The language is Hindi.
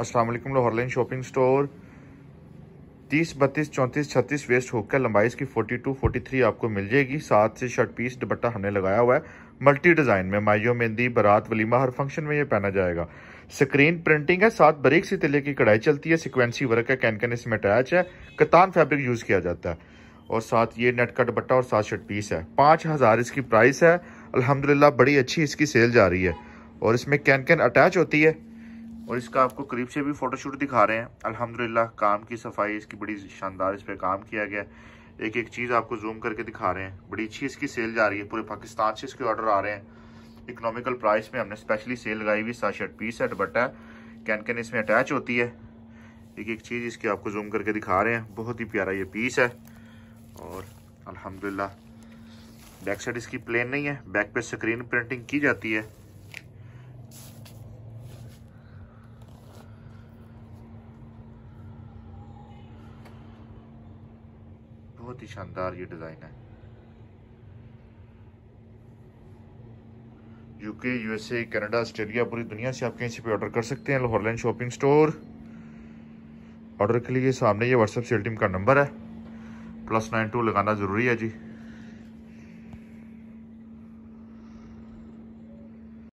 अस्सलाम वालेकुम लाहौरलाइन शॉपिंग स्टोर तीस बत्तीस चौंतीस छत्तीस वेस्ट होकर लंबाई इसकी 42 43 आपको मिल जाएगी सात से शर्ट पीस दुपट्टा हमने लगाया हुआ है मल्टी डिज़ाइन में माइयो मेहंदी बारात वलीमा हर फंक्शन में ये पहना जाएगा स्क्रीन प्रिंटिंग है साथ बरीक सी तिले की कढ़ाई चलती है सिक्वेंसी वर्क है कैनकन इसमें अटैच है कतान फैब्रिक यूज़ किया जाता है और साथ ये नेट का दुपट्टा और साथ शर्ट पीस है पाँच हज़ार इसकी प्राइस है अलहमदिल्ला बड़ी अच्छी इसकी सेल जा रही है और इसमें कैनकन अटैच होती है और इसका आपको करीब से भी फ़ोटोशूट दिखा रहे हैं अल्हम्दुलिल्लाह काम की सफाई इसकी बड़ी शानदार इस पर काम किया गया एक एक चीज़ आपको जूम करके दिखा रहे हैं बड़ी अच्छी इसकी सेल जा रही है पूरे पाकिस्तान से इसके ऑर्डर आ रहे हैं इकोनॉमिकल प्राइस में हमने स्पेशली सेल लगाई हुई सात शर्ट पीस है दुपट्टा कैन कैन इसमें अटैच होती है एक एक चीज़ इसकी आपको जूम करके दिखा रहे हैं बहुत ही प्यारा ये पीस है और अल्हम्दुलिल्लाह बैक साइड इसकी प्लेन नहीं है बैक पे स्क्रीन प्रिंटिंग की जाती है बहुत ही शानदार ये डिज़ाइन है यूके यूएसए कनाडा ऑस्ट्रेलिया पूरी दुनिया से आप कहीं से भी ऑर्डर कर सकते हैं लाहौरलैंड शॉपिंग स्टोर ऑर्डर के लिए सामने ये व्हाट्सएप सेल टीम का नंबर है प्लस नाइन टू लगाना ज़रूरी है जी